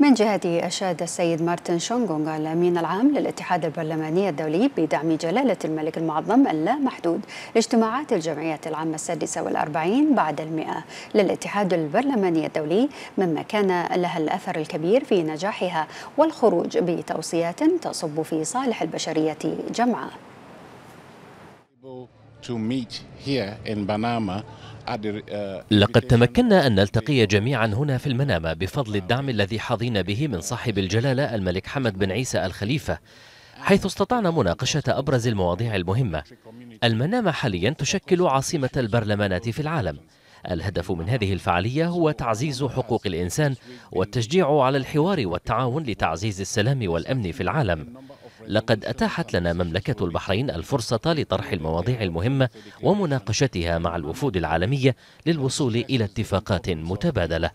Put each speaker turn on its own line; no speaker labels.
من جهته أشاد السيد مارتن شونغونغ الأمين العام للاتحاد البرلماني الدولي بدعم جلالة الملك المعظم اللامحدود لاجتماعات الجمعية العامة السادسة والأربعين بعد المئة للاتحاد البرلماني الدولي مما كان لها الأثر الكبير في نجاحها والخروج بتوصيات تصب في صالح البشرية جمعاء
to meet here in
لقد تمكنا أن نلتقي جميعا هنا في المنامة بفضل الدعم الذي حظينا به من صاحب الجلالة الملك حمد بن عيسى الخليفة حيث استطعنا مناقشة أبرز المواضيع المهمة المنامة حاليا تشكل عاصمة البرلمانات في العالم الهدف من هذه الفعالية هو تعزيز حقوق الإنسان والتشجيع على الحوار والتعاون لتعزيز السلام والأمن في العالم لقد أتاحت لنا مملكة البحرين الفرصة لطرح المواضيع المهمة ومناقشتها مع الوفود العالمية للوصول إلى اتفاقات متبادلة